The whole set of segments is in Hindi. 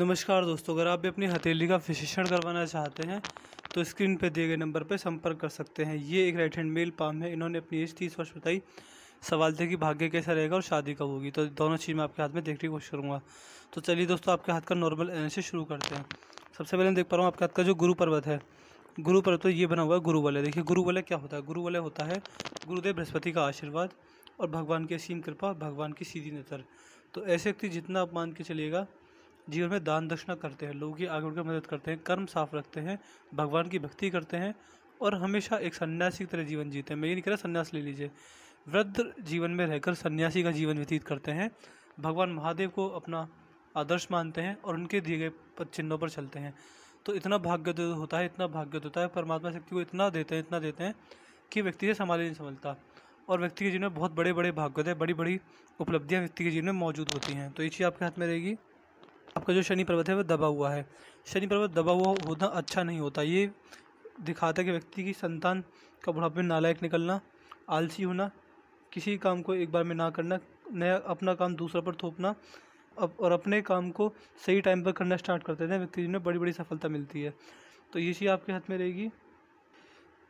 नमस्कार दोस्तों अगर आप भी अपनी हथेली का विशेषण करवाना चाहते हैं तो स्क्रीन पर दिए गए नंबर पर संपर्क कर सकते हैं ये एक राइट हैंड मेल पाम है इन्होंने अपनी एज तीस वर्ष बताई सवाल थे कि भाग्य कैसा रहेगा और शादी कब होगी तो दोनों चीज़ मैं आपके हाथ में देखने की कोशिश करूँगा तो चलिए दोस्तों आपके हाथ का नॉर्मल एनालिसिस शुरू करते हैं सबसे पहले देख पा रहा हूँ आपके हाथ का जो गुरु पर्वत है गुरु पर्वत तो ये बना हुआ है गुरु वाले देखिए गुरु वाले क्या होता है गुरु वाले होता है गुरुदेव बृहस्पति का आशीर्वाद और भगवान की असीम कृपा भगवान की सीधी नज़र तो ऐसे व्यक्ति जितना आप मान के चलिएगा जीवन में दान दक्षिणा करते हैं लोगों की आगे उड़कर मदद करते हैं कर्म साफ रखते हैं भगवान की भक्ति करते हैं और हमेशा एक सन्यासी की तरह जीवन जीते हैं मैं ये नहीं कह रहा सन्यास ले लीजिए वृद्ध जीवन में रहकर सन्यासी का जीवन व्यतीत करते हैं भगवान महादेव को अपना आदर्श मानते हैं और उनके दिए गए चिन्हों पर चलते हैं तो इतना भाग्य होता है इतना भाग्य होता है परमात्मा शक्ति को इतना देते हैं इतना देते हैं कि व्यक्ति से संभाले नहीं संभलता और व्यक्ति के जीवन में बहुत बड़े बड़े भाग्योदय बड़ी बड़ी उपलब्धियाँ व्यक्ति के जीवन में मौजूद होती हैं तो ये चीज़ आपके हाथ में रहेगी आपका जो शनि पर्वत है वह दबा हुआ है शनि पर्वत दबा हुआ होना अच्छा नहीं होता ये दिखाता है कि व्यक्ति की संतान का बुढ़ापे नालायक निकलना आलसी होना किसी काम को एक बार में ना करना नया अपना काम दूसरा पर थोपना और अपने काम को सही टाइम पर करना स्टार्ट करते हैं व्यक्ति जिन्हें बड़ी बड़ी सफलता मिलती है तो ये चीज़ आपके हाथ में रहेगी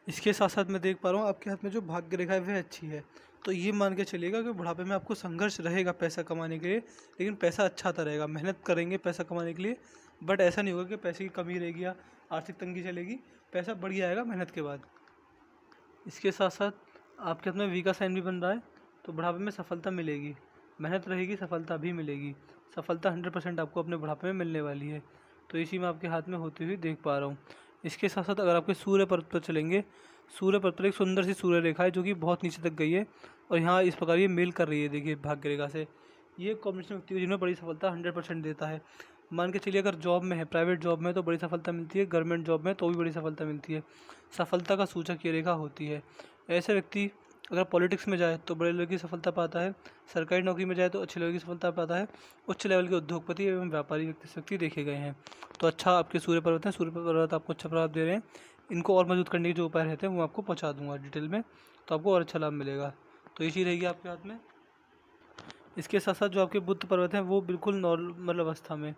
इसके साथ साथ मैं देख पा रहा हूँ आपके हाथ में जो भाग्य रेखा है वह अच्छी है तो ये मान के चलिएगा कि बुढ़ापे में आपको संघर्ष रहेगा पैसा कमाने के लिए लेकिन पैसा अच्छा आता तो रहेगा मेहनत करेंगे पैसा कमाने के लिए बट ऐसा नहीं होगा कि पैसे की कमी रहेगी या आर्थिक तंगी चलेगी पैसा बढ़ आएगा मेहनत के बाद इसके साथ साथ आपके हाथ में वी का साइन भी बन रहा है तो बुढ़ापे में सफलता मिलेगी मेहनत रहेगी सफलता भी मिलेगी सफलता हंड्रेड परसेंट आपको अपने बुढ़ापे में मिलने वाली है तो इसी में आपके हाथ में होती हुई देख पा रहा हूँ इसके साथ साथ अगर आपके सूर्य पर्वत पर चलेंगे सूर्य पर्वत पर एक सुंदर सी सूर्य रेखा है जो कि बहुत नीचे तक गई है और यहाँ इस प्रकार ये मेल कर रही है देखिए भाग्य रेखा से ये कॉम्बिनेशन व्यक्ति को जिनमें बड़ी सफलता हंड्रेड परसेंट देता है मान के चलिए अगर जॉब में है प्राइवेट जॉब में तो बड़ी सफलता मिलती है गवर्नमेंट जॉब में तो भी बड़ी सफलता मिलती है सफलता का सूचक ये रेखा होती है ऐसे व्यक्ति अगर पॉलिटिक्स में जाए तो बड़े लोगों की सफलता पाता है सरकारी नौकरी में जाए तो अच्छे लोगों की सफलता पाता है उच्च लेवल के उद्योगपति एवं व्यापारी व्यक्ति देखे गए हैं तो अच्छा आपके सूर्य पर्वत हैं सूर्य पर्वत आपको अच्छा प्रभाव दे रहे हैं इनको और मजबूत करने के जो उपाय रहते हैं वो आपको पहुँचा दूंगा डिटेल में तो आपको और अच्छा लाभ मिलेगा तो इसी रहेगी आपके हाथ में इसके साथ साथ जो आपके बुद्ध पर्वत हैं वो बिल्कुल नॉर्मल मतलब अवस्था में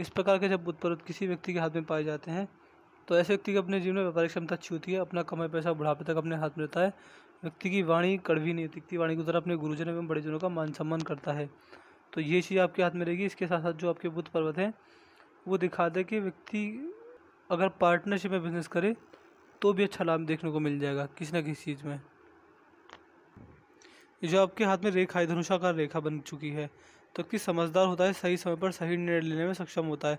इस प्रकार के जब बुद्ध पर्वत किसी व्यक्ति के हाथ में पाए जाते हैं तो ऐसे व्यक्ति की अपने जीवन में व्यापारिक क्षमता अच्छी होती है अपना कमाई पैसा बुढ़ापे तक अपने हाथ में रहता है व्यक्ति की वाणी कड़वी नहीं होती वाणी को जरा अपने गुरुजन एवं बड़े जनों का मान सम्मान करता है तो ये चीज़ आपके हाथ में रहेगी इसके साथ साथ जो आपके बुद्ध पर्वत हैं वो दिखा दे कि व्यक्ति अगर पार्टनरशिप में बिजनेस करे तो भी अच्छा लाभ देखने को मिल जाएगा किसी ना किसी चीज़ में जो आपके हाथ में रेखा है धनुषाकार रेखा बन चुकी है तो व्यक्ति समझदार होता है सही समय पर सही निर्णय लेने में सक्षम होता है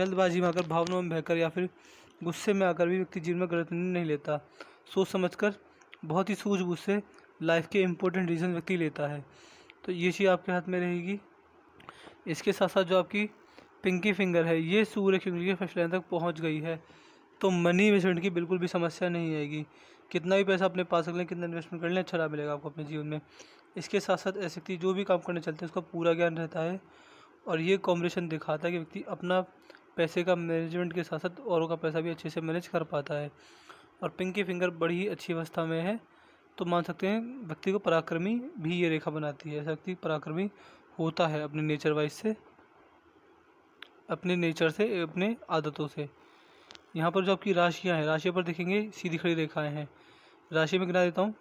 जल्दबाजी में आकर भावनाओं में बहकर या फिर गुस्से में आकर भी व्यक्ति जीवन में गलत निर्णय नहीं लेता सोच समझ कर बहुत ही सूझबूझ से लाइफ के इम्पोर्टेंट डिसीजन व्यक्ति लेता है तो ये चीज़ आपके हाथ में रहेगी इसके साथ साथ जो आपकी पिंकी फिंगर है ये सूर्य की के फर्स्ट लाइन तक पहुंच गई है तो मनी इन्वेस्टमेंट की बिल्कुल भी समस्या नहीं आएगी कितना भी पैसा अपने पास रख लें कितना इन्वेस्टमेंट कर लें अच्छा लाभ मिलेगा आपको अपने जीवन में इसके साथ साथ ऐसे व्यक्ति जो भी काम करने चलते हैं उसका पूरा ज्ञान रहता है और ये कॉम्बिनेशन दिखाता है कि व्यक्ति अपना पैसे का मैनेजमेंट के साथ साथ औरों का पैसा भी अच्छे से मैनेज कर पाता है और पिंकी फिंगर बड़ी ही अच्छी अवस्था में है तो मान सकते हैं व्यक्ति को पराक्रमी भी ये रेखा बनाती है व्यक्ति पराक्रमी होता है अपने नेचर वाइज से अपने नेचर से अपने आदतों से यहाँ पर जो आपकी राशियाँ हैं राशियों पर देखेंगे सीधी खड़ी रेखाएँ हैं राशि में गिना देता हूँ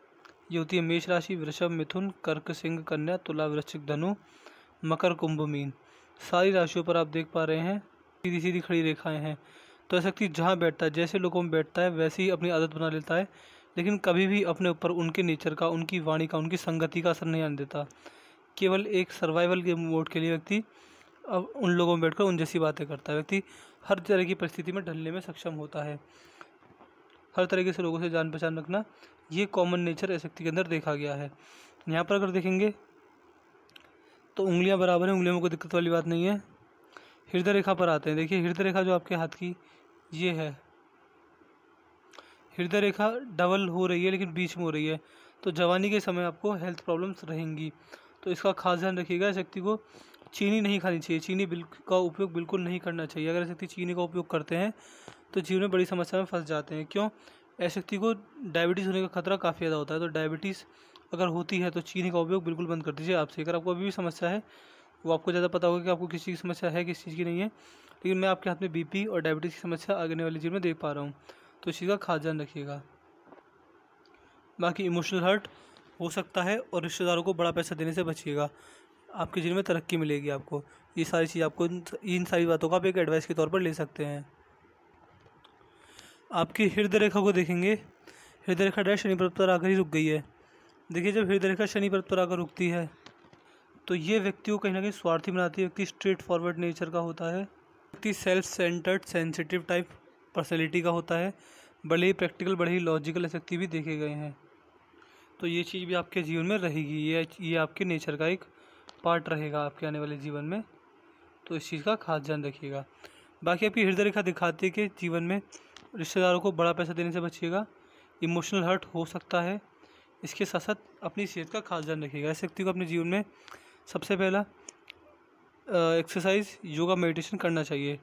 ये होती है मेष राशि वृषभ मिथुन कर्क सिंह कन्या तुला वृश्चिक धनु मकर कुंभ मीन सारी राशियों पर आप देख पा रहे हैं सीधी सीधी खड़ी रेखाएं हैं तो ऐसा व्यक्ति जहाँ बैठता है जैसे लोगों में बैठता है वैसे ही अपनी आदत बना लेता है लेकिन कभी भी अपने ऊपर उनके नेचर का उनकी वाणी का उनकी संगति का असर नहीं आने देता केवल एक सर्वाइवल के मोड के लिए व्यक्ति अब उन लोगों में बैठकर उन जैसी बातें करता है व्यक्ति हर तरह की परिस्थिति में ढलने में सक्षम होता है हर तरीके से लोगों से जान पहचान रखना ये कॉमन नेचर ऐसे व्यक्ति के अंदर देखा गया है यहाँ पर अगर देखेंगे तो उंगलियाँ बराबर हैं उंगलियों में कोई दिक्कत वाली बात नहीं है हृदय रेखा पर आते हैं देखिए हृदय रेखा जो आपके हाथ की ये है हृदय रेखा डबल हो रही है लेकिन बीच में हो रही है तो जवानी के समय आपको हेल्थ प्रॉब्लम्स रहेंगी तो इसका खास ध्यान रखिएगा शक्ति को चीनी नहीं खानी चाहिए चीनी का उपयोग बिल्कुल नहीं करना चाहिए अगर शक्ति चीनी का उपयोग करते हैं तो जीवन में बड़ी समस्या में फंस जाते हैं क्यों शक्ति को डायबिटीज़ होने का खतरा काफ़ी ज़्यादा होता है तो डायबिटीज़ अगर होती है तो चीनी का उपयोग बिल्कुल बंद कर दीजिए आपसे अगर आपको अभी भी समस्या है वो आपको ज़्यादा पता होगा कि आपको किस चीज़ की समस्या है किस चीज़ की नहीं है लेकिन मैं आपके हाथ में बीपी और डायबिटीज़ की समस्या आगे वाली जीवन में देख पा रहा हूँ तो इस चीज़ का खास ध्यान रखिएगा बाकी इमोशनल हर्ट हो सकता है और रिश्तेदारों को बड़ा पैसा देने से बचिएगा आपके जीवन में तरक्की मिलेगी आपको ये सारी चीज़ आपको इन सारी बातों का आप एक एडवाइस के तौर पर ले सकते हैं आपकी हृदय रेखा को देखेंगे हृदय रेखा डायरेक्ट शनि पर्व पर आकर ही रुक गई है देखिए जब हृदय रेखा शनि पर्व पर आकर रुकती है तो ये व्यक्ति को कहीं ना कहीं स्वार्थी बनाती है व्यक्ति स्ट्रेट फॉरवर्ड नेचर का होता है व्यक्ति self centred sensitive type personality का होता है बड़े ही प्रैक्टिकल बड़े ही लॉजिकल शक्ति भी देखे गए हैं तो ये चीज़ भी आपके जीवन में रहेगी ये ये आपके नेचर का एक पार्ट रहेगा आपके आने वाले जीवन में तो इस चीज़ का खास ध्यान रखिएगा बाकी आपकी हृदय रेखा दिखाती है कि जीवन में रिश्तेदारों को बड़ा पैसा देने से बचिएगा इमोशनल हर्ट हो सकता है इसके साथ साथ अपनी सेहत का खास ध्यान रखिएगा इस शक्ति को अपने जीवन में सबसे पहला एक्सरसाइज योगा मेडिटेशन करना चाहिए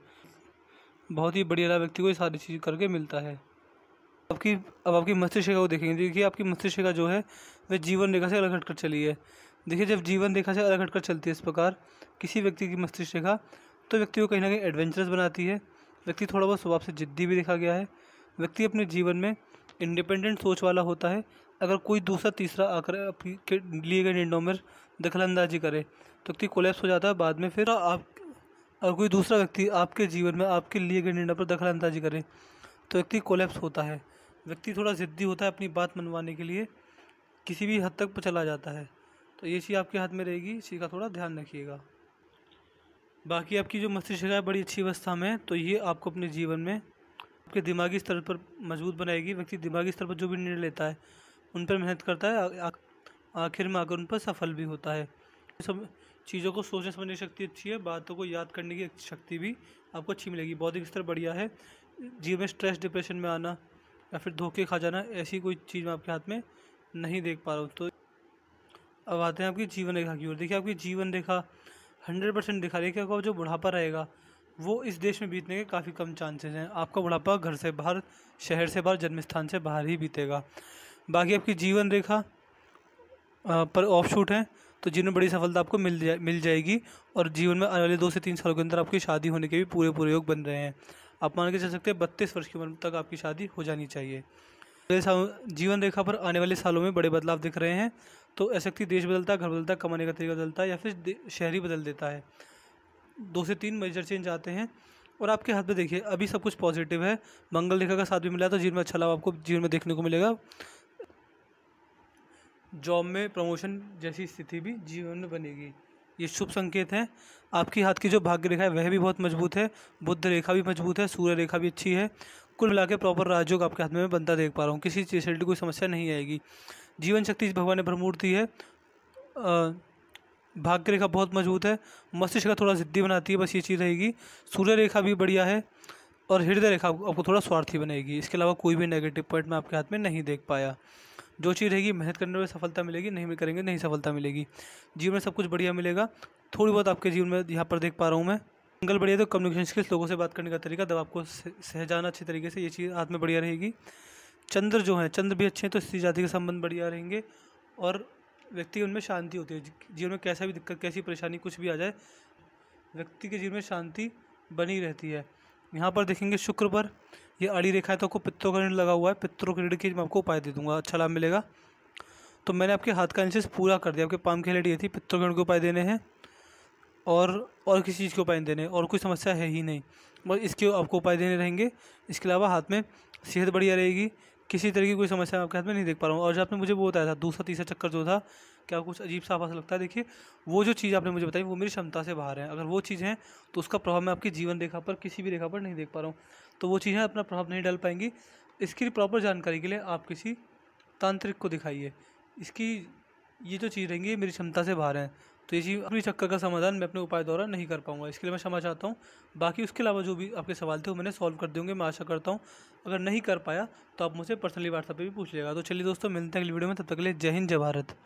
बहुत ही बढ़िया व्यक्ति को ये सारी चीज़ करके मिलता है आपकी अब आपकी मस्तिष्क को देखेंगे देखिए आपकी मस्तिष्क का जो है वह जीवन रेखा से अलग हटकर चली है देखिए जब जीवन रेखा से अलग हटकर चलती है इस प्रकार किसी व्यक्ति की मस्तिष्क रेखा तो व्यक्ति को कहीं ना कहीं एडवेंचरस बनाती है व्यक्ति थोड़ा बहुत स्वभाव से जिद्दी भी देखा गया है व्यक्ति अपने जीवन में इंडिपेंडेंट सोच वाला होता है अगर कोई दूसरा तीसरा आकर आपके लिए गए निर्णयों में दखलंदाजी करे तो व्यक्ति कोलेप्स हो जाता है बाद में फिर आप अगर कोई दूसरा व्यक्ति आपके जीवन में आपके लिए गए निर्णय पर दखलंदाजी करे तो व्यक्ति कोलेप्स होता है व्यक्ति थोड़ा ज़िद्दी होता है अपनी बात मनवाने के लिए किसी भी हद तक पर चला जाता है तो ये चीज़ आपके हाथ में रहेगी इसी का थोड़ा ध्यान रखिएगा बाकी आपकी जो मस्तिष्क है बड़ी अच्छी अवस्था में तो ये आपको अपने जीवन में आपके दिमागी स्तर पर मजबूत बनाएगी व्यक्ति दिमागी स्तर पर जो भी निर्णय लेता है उन पर मेहनत करता है आखिर में आकर उन पर सफल भी होता है सब चीज़ों को सोचने समझने की शक्ति अच्छी है बातों को याद करने की शक्ति भी आपको अच्छी मिलेगी बौद्धिक स्तर बढ़िया है जीवन में स्ट्रेस डिप्रेशन में आना या फिर धोखे खा जाना ऐसी कोई चीज़ मैं आपके हाथ में नहीं देख पा रहा हूँ तो अब आते हैं आपकी जीवन रेखा की ओर देखिए आपकी जीवन रेखा हंड्रेड परसेंट दिखा रही है आपका जो बुढ़ापा रहेगा वो इस देश में बीतने के काफ़ी कम चांसेस हैं आपका बुढ़ापा घर से बाहर शहर से बाहर जन्म स्थान से बाहर ही बीतेगा बाकी आपकी जीवन रेखा पर ऑफ शूट हैं तो जिनमें बड़ी सफलता आपको मिल जा मिल जाएगी और जीवन में आने वाले दो से तीन सालों के अंदर आपकी शादी होने के भी पूरे पूरे योग बन रहे हैं आप मान के चल सकते हैं बत्तीस वर्ष की उम्र तक आपकी शादी हो जानी चाहिए जीवन रेखा पर आने वाले सालों में बड़े बदलाव दिख रहे हैं तो व्यक्ति देश बदलता घर बदलता कमाने का तरीका बदलता है या फिर शहरी बदल देता है दो से तीन मेजर चेंज आते हैं और आपके हाथ में देखिए अभी सब कुछ पॉजिटिव है मंगल रेखा का साथ भी मिला तो जीवन में अच्छा लाभ आपको जीवन में देखने को मिलेगा जॉब में प्रमोशन जैसी स्थिति भी जीवन में बनेगी ये शुभ संकेत हैं आपके हाथ की जो भाग्य रेखा है वह भी बहुत मजबूत है बुद्ध रेखा भी मजबूत है सूर्य रेखा भी अच्छी है कुल मिला के प्रॉपर राजयोग आपके हाथ में बनता देख पा रहा हूँ किसी चीज से कोई समस्या नहीं आएगी जीवन शक्ति भगवान ने भरमूर दी है भाग्य रेखा बहुत मजबूत है मस्तिष्क का थोड़ा ज़िद्दी बनाती है बस ये चीज़ रहेगी सूर्य रेखा भी बढ़िया है और हृदय रेखा आपको थोड़ा स्वार्थी बनेगी इसके अलावा कोई भी नेगेटिव पॉइंट मैं आपके हाथ में नहीं देख पाया जो चीज़ रहेगी मेहनत करने में सफलता मिलेगी नहीं करेंगे नहीं सफलता मिलेगी जीवन में सब कुछ बढ़िया मिलेगा थोड़ी बहुत आपके जीवन में यहाँ पर देख पा रहा हूँ मैं एंगल बढ़िया तो कम्युनिकेशन स्किल्स लोगों से बात करने का तरीका तब आपको सहजाना अच्छे तरीके से ये चीज़ हाथ में बढ़िया रहेगी चंद्र जो हैं चंद्र भी अच्छे हैं तो स्त्री जाति के संबंध बढ़िया रहेंगे और व्यक्ति उनमें शांति होती है जीवन में कैसा भी दिक्कत कैसी परेशानी कुछ भी आ जाए व्यक्ति के जीवन में शांति बनी रहती है यहाँ पर देखेंगे शुक्र पर ये अड़ी रेखा है तो आपको ऋण लगा हुआ है पित्तोक्रीड के मैं आपको उपाय दे दूंगा अच्छा लाभ मिलेगा तो मैंने आपके हाथ का एनालिसिस पूरा कर दिया आपके पाम की हेलेट ये थी पित्तों के उपाय देने हैं और और किसी चीज़ के उपाय देने और कोई समस्या है ही नहीं बस इसके आपको उपाय देने रहेंगे इसके अलावा हाथ में सेहत बढ़िया रहेगी किसी तरह की कोई समस्या आपके हाथ में नहीं देख पा रहा हूँ और जो आपने मुझे वो बताया था दूसरा तीसरा चक्कर जो था क्या कुछ अजीब सा आभास लगता है देखिए वो जो चीज़ आपने मुझे बताई वो मेरी क्षमता से बाहर है अगर वो चीज़ है तो उसका प्रभाव मैं आपकी जीवन रेखा पर किसी भी रेखा पर नहीं देख पा रहा हूँ तो वो चीज़ें अपना प्रभाव नहीं डाल पाएंगी इसकी प्रॉपर जानकारी के लिए आप किसी तांत्रिक को दिखाइए इसकी ये जो चीज़ रहेंगी ये मेरी क्षमता से बाहर है तो ये चीज़ अपनी चक्कर का समाधान मैं अपने उपाय द्वारा नहीं कर पाऊंगा इसके लिए मैं क्षमा चाहता हूँ बाकी उसके अलावा जो भी आपके सवाल थे वो मैंने सॉल्व कर देंगे मैं आशा करता हूँ अगर नहीं कर पाया तो आप मुझे पर्सनली व्हाट्सएप पर भी पूछ लेगा तो चलिए दोस्तों मिलते हैं अगली वीडियो में तब तक के लिए जय हिंद जय भारत